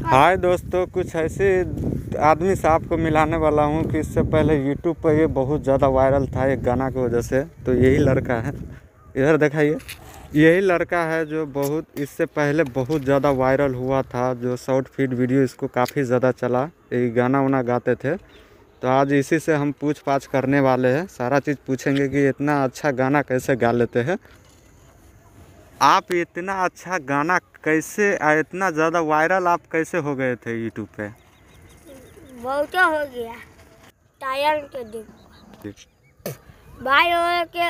हाय दोस्तों कुछ ऐसे आदमी से आपको मिलाने वाला हूँ कि इससे पहले यूट्यूब पर ये बहुत ज़्यादा वायरल था एक गाना की वजह से तो यही लड़का है इधर दिखाइए यही लड़का है जो बहुत इससे पहले बहुत ज़्यादा वायरल हुआ था जो शॉर्ट फीड वीडियो इसको काफ़ी ज़्यादा चला ये गाना वाना गाते थे तो आज इसी से हम पूछ पाछ करने वाले हैं सारा चीज़ पूछेंगे कि इतना अच्छा गाना कैसे गा लेते हैं आप इतना अच्छा गाना कैसे इतना ज़्यादा वायरल आप कैसे हो गए थे यूट्यूब पे बहुत हो गया टायर के भाई के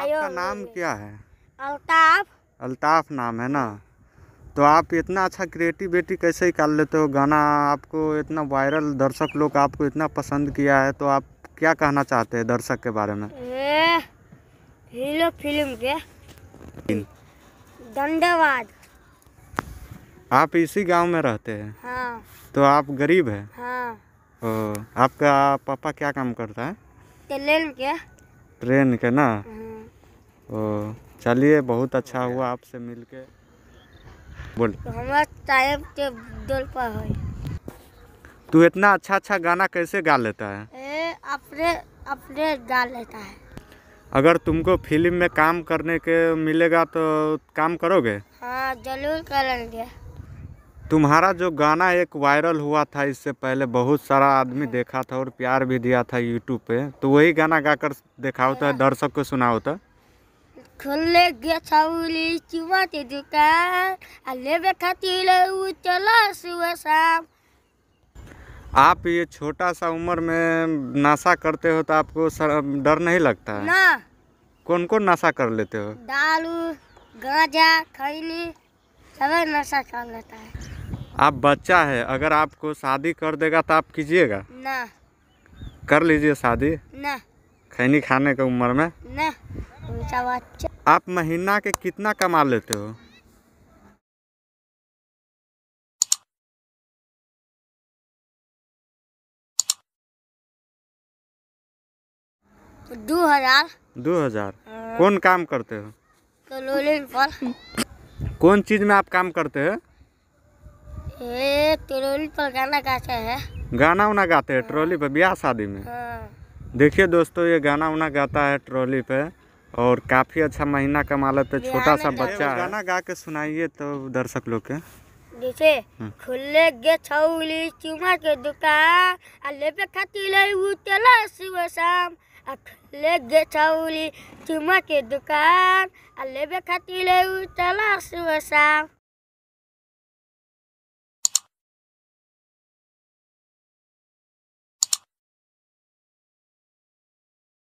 आयो आपका नाम क्या है अल्ताफ अल्ताफ नाम है ना तो आप इतना अच्छा क्रिएटिविटी कैसे निकाल लेते हो गाना आपको इतना वायरल दर्शक लोग आपको इतना पसंद किया है तो आप क्या कहना चाहते हैं दर्शक के बारे में हीरो फिल्म के धन्यवाद आप इसी गांव में रहते हैं हाँ तो आप गरीब है हाँ ओ, आपका पापा क्या काम करता है ट्रेन के ट्रेन के ना हाँ। ओ चलिए बहुत अच्छा हुआ आपसे मिल तो के बोल हमारा पर है तू इतना अच्छा अच्छा गाना कैसे गा लेता है ए, अपने अपने गा लेता है अगर तुमको फिल्म में काम करने के मिलेगा तो काम करोगे हाँ जरूर करेंगे तुम्हारा जो गाना एक वायरल हुआ था इससे पहले बहुत सारा आदमी हाँ। देखा था और प्यार भी दिया था यूट्यूब पे तो वही गाना गाकर दिखाओ तो हाँ। दर्शक को सुनाओ तो खुले गया दुकान खातिर चला सुबह शाम आप ये छोटा सा उम्र में नशा करते हो तो आपको डर नहीं लगता है ना कौन कौन नशा कर लेते हो दारू गाजा खैनी सब नशा कर लेता है आप बच्चा है अगर आपको शादी कर देगा तो आप कीजिएगा ना कर लीजिए शादी ना खैनी खाने के उम्र में ना बच्चा आप महीना के कितना कमा लेते हो दो हजार दो हजार कौन काम करते हो क्लोरीन पर कौन चीज में आप काम करते हो ट्रोली पर गाना गाते हैं गाना उना गाते हैं ट्रॉली पर ब्याह शादी में हाँ। देखिए दोस्तों ये गाना उना गाता है ट्रॉली पे और काफ़ी अच्छा महीना कमा लेते छोटा सा बच्चा है गाना गा के सुनाइए तो दर्शक लोग के जैसे हाँ। खुले गे छौली चुमा के दुकान आ लेबे खातिर उतला सुबह शाम Akhlegetauli, cuma kedukan, alebe katilau telah suasam.